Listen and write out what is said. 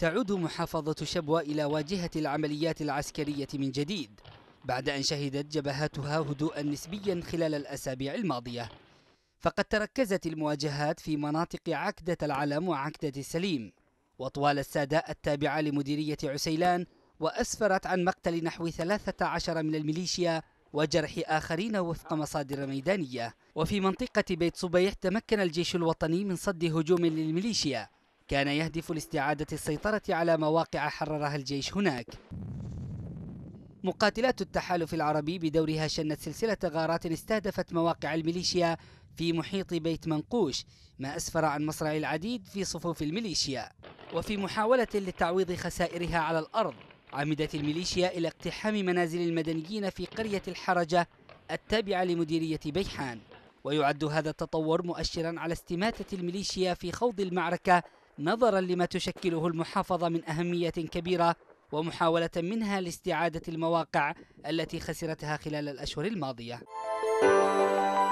تعود محافظة شبوة إلى واجهة العمليات العسكرية من جديد بعد أن شهدت جبهاتها هدوءا نسبيا خلال الأسابيع الماضية فقد تركزت المواجهات في مناطق عكدة العلم وعكدة السليم وطوال السادة التابعة لمديرية عسيلان وأسفرت عن مقتل نحو 13 من الميليشيا وجرح آخرين وفق مصادر ميدانية وفي منطقة بيت صبيح تمكن الجيش الوطني من صد هجوم للميليشيا كان يهدف لاستعادة السيطرة على مواقع حررها الجيش هناك مقاتلات التحالف العربي بدورها شنت سلسلة غارات استهدفت مواقع الميليشيا في محيط بيت منقوش ما أسفر عن مصرع العديد في صفوف الميليشيا وفي محاولة لتعويض خسائرها على الأرض عمدت الميليشيا إلى اقتحام منازل المدنيين في قرية الحرجة التابعة لمديرية بيحان ويعد هذا التطور مؤشرا على استماتة الميليشيا في خوض المعركة نظرا لما تشكله المحافظة من أهمية كبيرة ومحاولة منها لاستعادة المواقع التي خسرتها خلال الأشهر الماضية